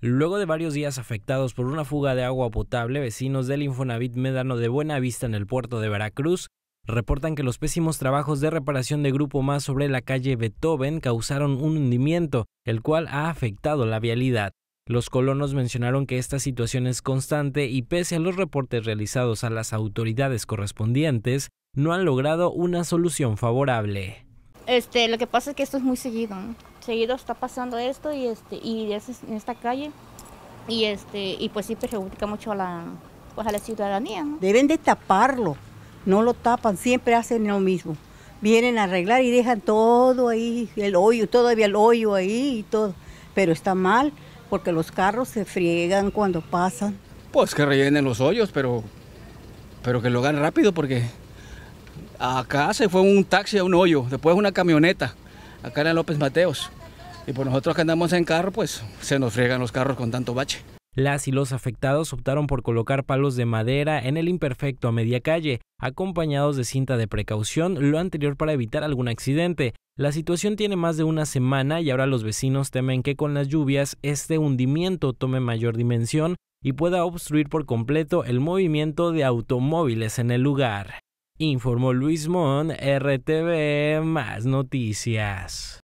Luego de varios días afectados por una fuga de agua potable, vecinos del Infonavit Médano de Buena Vista en el puerto de Veracruz reportan que los pésimos trabajos de reparación de Grupo Más sobre la calle Beethoven causaron un hundimiento, el cual ha afectado la vialidad. Los colonos mencionaron que esta situación es constante y pese a los reportes realizados a las autoridades correspondientes, no han logrado una solución favorable. Este, lo que pasa es que esto es muy seguido seguido está pasando esto y este y en esta calle y este y pues sí perjudica mucho a la pues la ciudadanía. Deben de taparlo, no lo tapan, siempre hacen lo mismo. Vienen a arreglar y dejan todo ahí, el hoyo, todavía el hoyo ahí y todo. Pero está mal porque los carros se friegan cuando pasan. Pues que rellenen los hoyos, pero, pero que lo hagan rápido porque acá se fue un taxi a un hoyo, después una camioneta acá en López Mateos. Y por nosotros que andamos en carro, pues se nos friegan los carros con tanto bache. Las y los afectados optaron por colocar palos de madera en el imperfecto a media calle, acompañados de cinta de precaución, lo anterior para evitar algún accidente. La situación tiene más de una semana y ahora los vecinos temen que con las lluvias este hundimiento tome mayor dimensión y pueda obstruir por completo el movimiento de automóviles en el lugar informó Luis Mon, RTV Más Noticias.